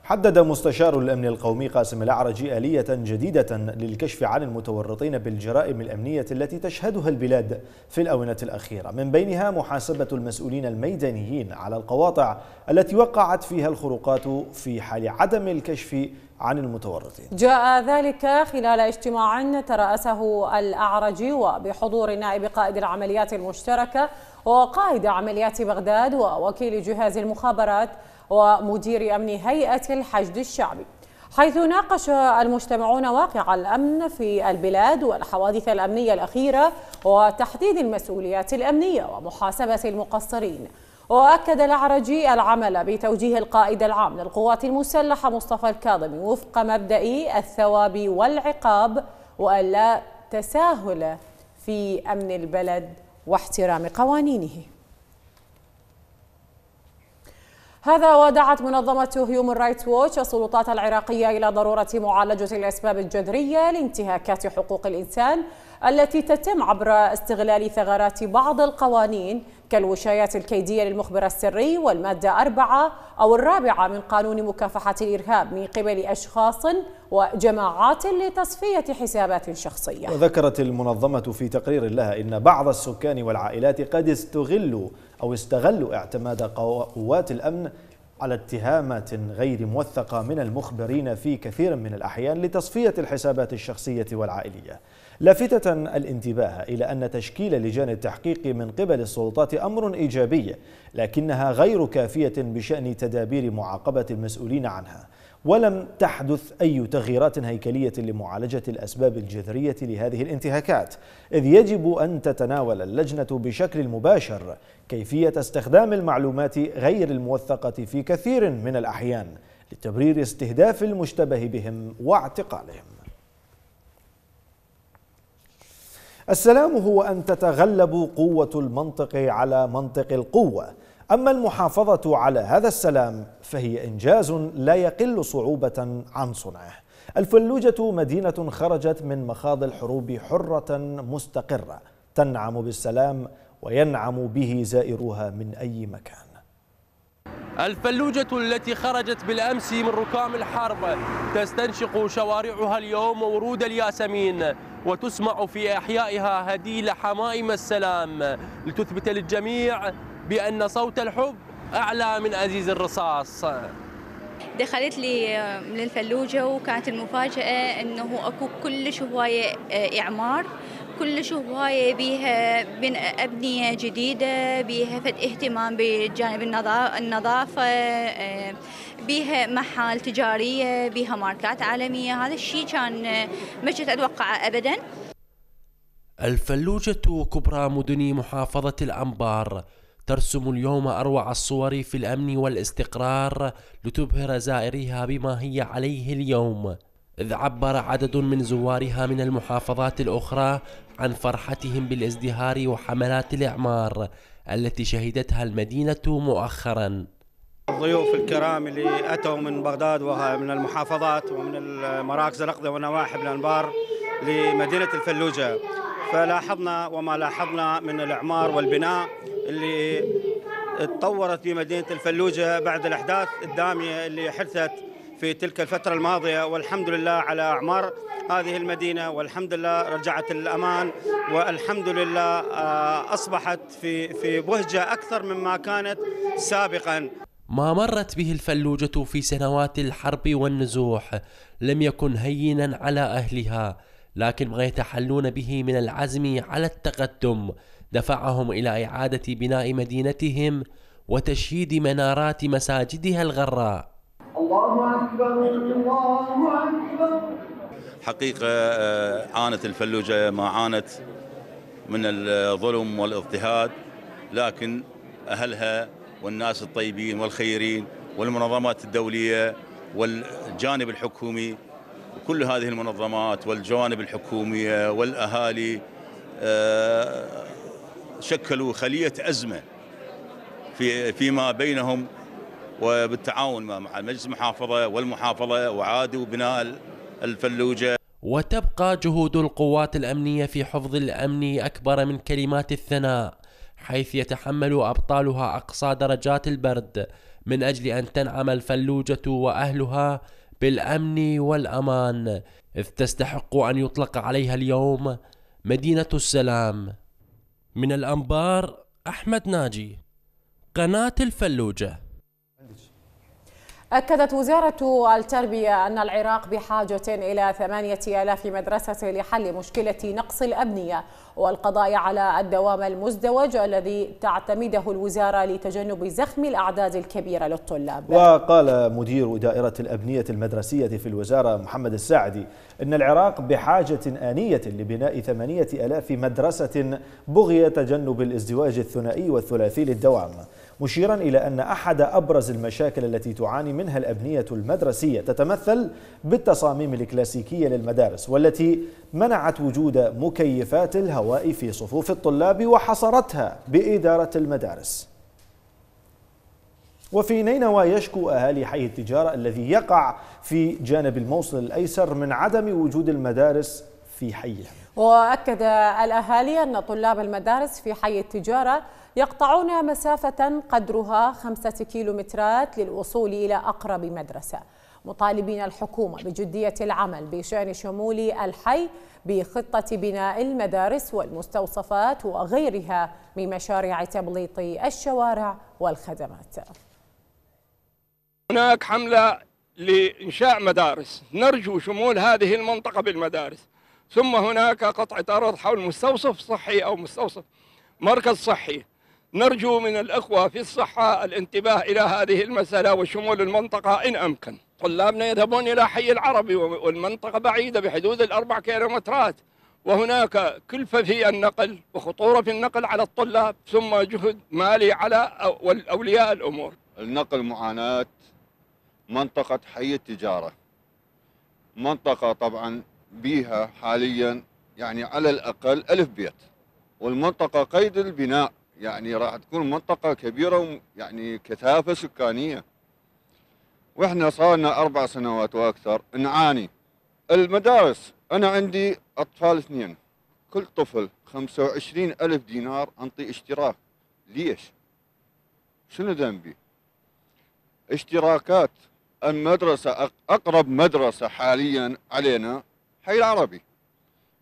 حدد مستشار الأمن القومي قاسم الأعرج آلية جديدة للكشف عن المتورطين بالجرائم الأمنية التي تشهدها البلاد في الأونة الأخيرة من بينها محاسبة المسؤولين الميدانيين على القواطع التي وقعت فيها الخروقات في حال عدم الكشف عن المتورطين جاء ذلك خلال اجتماع ترأسه الأعرجي وبحضور نائب قائد العمليات المشتركة وقائد عمليات بغداد ووكيل جهاز المخابرات ومدير أمن هيئة الحشد الشعبي حيث ناقش المجتمعون واقع الأمن في البلاد والحوادث الأمنية الأخيرة وتحديد المسؤوليات الأمنية ومحاسبة المقصرين وأكد العرجي العمل بتوجيه القائد العام للقوات المسلحة مصطفى الكاظمي وفق مبدأ الثواب والعقاب وألا تساهل في أمن البلد واحترام قوانينه هذا ودعت منظمة هيومن رايتس ووتش السلطات العراقية إلى ضرورة معالجة الأسباب الجذرية لانتهاكات حقوق الإنسان التي تتم عبر استغلال ثغرات بعض القوانين كالوشايات الكيدية للمخبر السري والمادة أربعة أو الرابعة من قانون مكافحة الإرهاب من قبل أشخاص وجماعات لتصفية حسابات شخصية وذكرت المنظمة في تقرير لها إن بعض السكان والعائلات قد استغلوا أو استغلوا اعتماد قوات الأمن على اتهامات غير موثقة من المخبرين في كثير من الأحيان لتصفية الحسابات الشخصية والعائلية لافتة الانتباه إلى أن تشكيل لجان التحقيق من قبل السلطات أمر إيجابي لكنها غير كافية بشأن تدابير معاقبة المسؤولين عنها ولم تحدث أي تغييرات هيكلية لمعالجة الأسباب الجذرية لهذه الانتهاكات إذ يجب أن تتناول اللجنة بشكل مباشر كيفية استخدام المعلومات غير الموثقة في كثير من الأحيان لتبرير استهداف المشتبه بهم واعتقالهم السلام هو أن تتغلب قوة المنطق على منطق القوة أما المحافظة على هذا السلام فهي إنجاز لا يقل صعوبة عن صنعه الفلوجة مدينة خرجت من مخاض الحروب حرة مستقرة تنعم بالسلام وينعم به زائروها من أي مكان الفلوجة التي خرجت بالأمس من ركام الحرب تستنشق شوارعها اليوم ورود الياسمين وتسمع في أحيائها هديل حمائم السلام لتثبت للجميع بأن صوت الحب أعلى من أزيز الرصاص دخلت لي من الفلوجة وكانت المفاجأة أنه أكو كلش هواية آه، إعمار كلش هواية بيها من أبنية جديدة بيها فد اهتمام بجانب النظافة آه، بيها محال تجارية بيها ماركات عالمية هذا الشيء كان آه، ما كنت أتوقعه أبدا الفلوجة كبرى مدن محافظة الأنبار ترسم اليوم أروع الصور في الأمن والاستقرار لتبهر زائريها بما هي عليه اليوم إذ عبر عدد من زوارها من المحافظات الأخرى عن فرحتهم بالازدهار وحملات الإعمار التي شهدتها المدينة مؤخراً الضيوف الكرام اللي أتوا من بغداد ومن المحافظات ومن المراكز الأقضى ونواحي الأنبار لمدينة الفلوجة فلاحظنا وما لاحظنا من الإعمار والبناء اللي تطورت بمدينة الفلوجة بعد الأحداث الدامية اللي حدثت في تلك الفترة الماضية والحمد لله على أعمار هذه المدينة والحمد لله رجعت الأمان والحمد لله آه، أصبحت في في بهجة أكثر مما كانت سابقا ما مرت به الفلوجة في سنوات الحرب والنزوح لم يكن هينا على أهلها لكن ما يتحلون به من العزم على التقدم دفعهم الى اعاده بناء مدينتهم وتشييد منارات مساجدها الغراء الله اكبر الله اكبر حقيقه آه، عانت الفلوجه ما عانت من الظلم والاضطهاد لكن اهلها والناس الطيبين والخيرين والمنظمات الدوليه والجانب الحكومي كل هذه المنظمات والجوانب الحكومية والأهالي آه، شكلوا خلية أزمة في فيما بينهم وبالتعاون مع مجلس المحافظة والمحافظة وعادوا بناء الفلوجة وتبقى جهود القوات الأمنية في حفظ الأمن أكبر من كلمات الثناء حيث يتحمل أبطالها أقصى درجات البرد من أجل أن تنعم الفلوجة وأهلها بالامن والامان اذ تستحق ان يطلق عليها اليوم مدينه السلام من الانبار احمد ناجي قناه الفلوجه أكدت وزارة التربية أن العراق بحاجة إلى ثمانية آلاف مدرسة لحل مشكلة نقص الأبنية والقضاء على الدوام المزدوج الذي تعتمده الوزارة لتجنب زخم الأعداد الكبيرة للطلاب وقال مدير دائرة الأبنية المدرسية في الوزارة محمد الساعدي إن العراق بحاجة آنية لبناء ثمانية آلاف مدرسة بغي تجنب الازدواج الثنائي والثلاثي للدوام مشيرا إلى أن أحد أبرز المشاكل التي تعاني منها الأبنية المدرسية تتمثل بالتصاميم الكلاسيكية للمدارس والتي منعت وجود مكيفات الهواء في صفوف الطلاب وحصرتها بإدارة المدارس وفي نينوى يشكو أهالي حي التجارة الذي يقع في جانب الموصل الأيسر من عدم وجود المدارس في حيهم وأكد الأهالي أن طلاب المدارس في حي التجارة يقطعون مسافة قدرها خمسة كيلومترات للوصول إلى أقرب مدرسة مطالبين الحكومة بجدية العمل بشأن شمول الحي بخطة بناء المدارس والمستوصفات وغيرها من مشاريع تبليط الشوارع والخدمات هناك حملة لإنشاء مدارس نرجو شمول هذه المنطقة بالمدارس ثم هناك قطعة أرض حول مستوصف صحي أو مستوصف مركز صحي نرجو من الأخوة في الصحة الانتباه إلى هذه المسألة وشمول المنطقة إن أمكن طلابنا يذهبون إلى حي العربي والمنطقة بعيدة بحدود الأربع كيلومترات وهناك كلفة في النقل وخطورة في النقل على الطلاب ثم جهد مالي على أولياء الأمور النقل معاناة منطقة حي التجارة منطقة طبعا بيها حاليا يعني على الأقل ألف بيت والمنطقة قيد البناء يعني راح تكون منطقة كبيرة يعني كثافة سكانية وإحنا صار لنا أربع سنوات وأكثر نعاني المدارس أنا عندي أطفال اثنين كل طفل وعشرين ألف دينار أنطي اشتراك ليش؟ شنو ذنبي؟ اشتراكات المدرسة أقرب مدرسة حاليا علينا حي العربي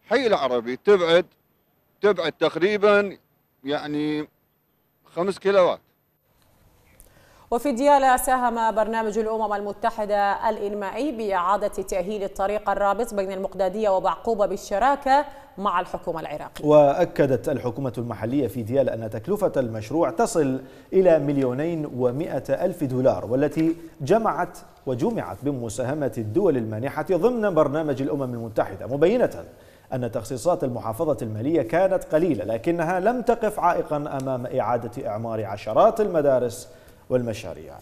حي العربي تبعد تبعد تقريبا يعني خمس كيلوات وفي ديالا ساهم برنامج الأمم المتحدة الإنمائي بإعادة تأهيل الطريق الرابط بين المقدادية وبعقوبة بالشراكة مع الحكومة العراقية وأكدت الحكومة المحلية في ديالا أن تكلفة المشروع تصل إلى مليونين ومائة ألف دولار والتي جمعت وجمعت بمساهمة الدول المانحة ضمن برنامج الأمم المتحدة مبينة أن تخصيصات المحافظة المالية كانت قليلة لكنها لم تقف عائقا أمام إعادة إعمار عشرات المدارس والمشاريع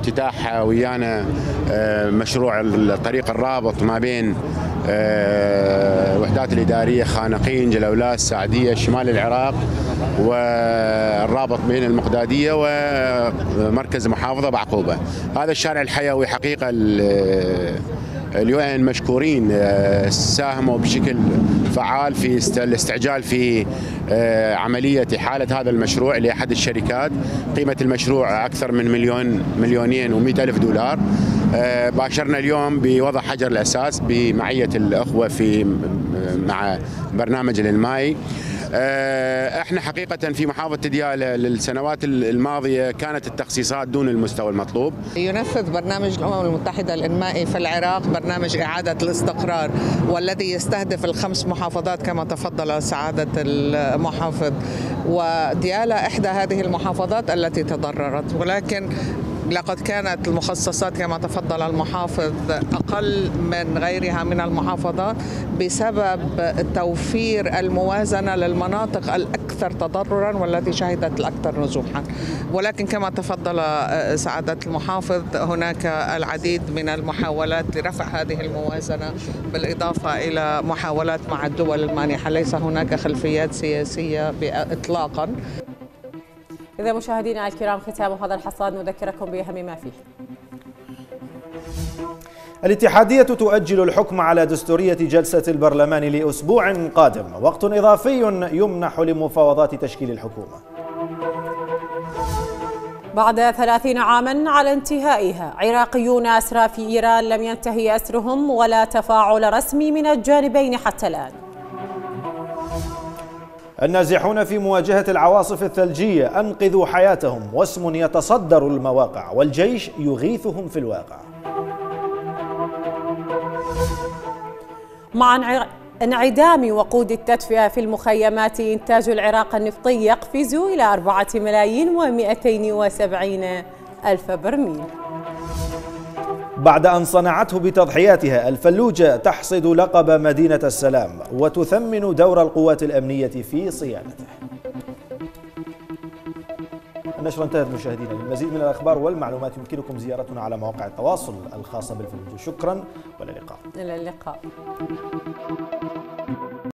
افتتاح ويانا آه، مشروع الطريق الرابط ما بين الوحدات آه، الاداريه خانقين جلولات السعديه شمال العراق والرابط بين المقداديه ومركز محافظه بعقوبه هذا الشارع الحيوي حقيقه اليو ان مشكورين آه، ساهموا بشكل فعال في الاستعجال في آه، عمليه احاله هذا المشروع لاحد الشركات قيمه المشروع اكثر من مليون مليونين و الف دولار آه، باشرنا اليوم بوضع حجر الاساس بمعيه الاخوه في مع برنامج الماي آه، احنا حقيقه في محافظه ديالى للسنوات الماضيه كانت التخصيصات دون المستوى المطلوب. ينفذ برنامج الامم المتحده الانمائي في العراق برنامج اعاده الاستقرار والذي يستهدف الخمس محافظات كما تفضل سعاده المحافظ وديالى احدى هذه المحافظات التي تضررت ولكن لقد كانت المخصصات كما تفضل المحافظ أقل من غيرها من المحافظات بسبب توفير الموازنة للمناطق الأكثر تضررا والتي شهدت الأكثر نزوحا ولكن كما تفضل آه، سعادة المحافظ هناك العديد من المحاولات لرفع هذه الموازنة بالإضافة إلى محاولات مع الدول المانحة ليس هناك خلفيات سياسية إطلاقا إذا مشاهدينا الكرام ختام هذا الحصاد نذكركم بأهم ما فيه الاتحادية تؤجل الحكم على دستورية جلسة البرلمان لأسبوع قادم وقت إضافي يمنح لمفاوضات تشكيل الحكومة بعد ثلاثين عاما على انتهائها عراقيون أسرى في إيران لم ينتهي أسرهم ولا تفاعل رسمي من الجانبين حتى الآن النازحون في مواجهة العواصف الثلجية أنقذوا حياتهم واسم يتصدر المواقع والجيش يغيثهم في الواقع مع انعدام وقود التدفئة في المخيمات إنتاج العراق النفطي يقفز إلى 4 ملايين و270 ألف برميل بعد أن صنعته بتضحياتها الفلوجة تحصد لقب مدينة السلام وتثمن دور القوات الأمنية في صيانته النشرة انتهت مشاهدينا للمزيد من الأخبار والمعلومات يمكنكم زيارتنا على مواقع التواصل الخاصة بالفلوجة شكرا والى اللقاء إلى اللقاء